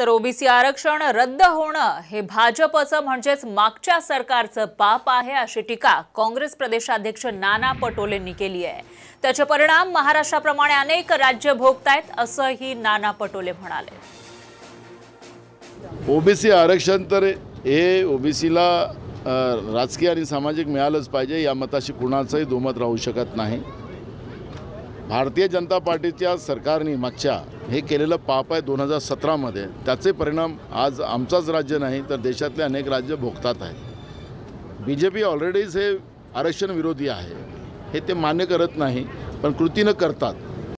तर ओबीसी आरक्षण रद्द होणं हे भाजपचं म्हणजेच मागच्या सरकारचं पाप आहे अशी टीका काँग्रेस प्रदेशाध्यक्ष नाना पटोलेंनी केली आहे त्याचे परिणाम महाराष्ट्राप्रमाणे अनेक राज्य भोगतायत असंही नाना पटोले म्हणाले ओबीसी आरक्षण तर हे ओबीसीला राजकीय आणि सामाजिक मिळालंच पाहिजे या मताशी कुणाचंही दुमत राहू शकत नाही भारतीय जनता पार्टीच्या सरकारने मागच्या हे केलेलं पाप आहे दोन हजार सतरामध्ये त्याचे परिणाम आज आमचाच राज्य नाही तर देशातले अनेक राज्य भोगतात आहेत बी जे पी ऑलरेडीच हे आरक्षण विरोधी आहे हे ते मान्य करत नाही पण कृतीनं करतात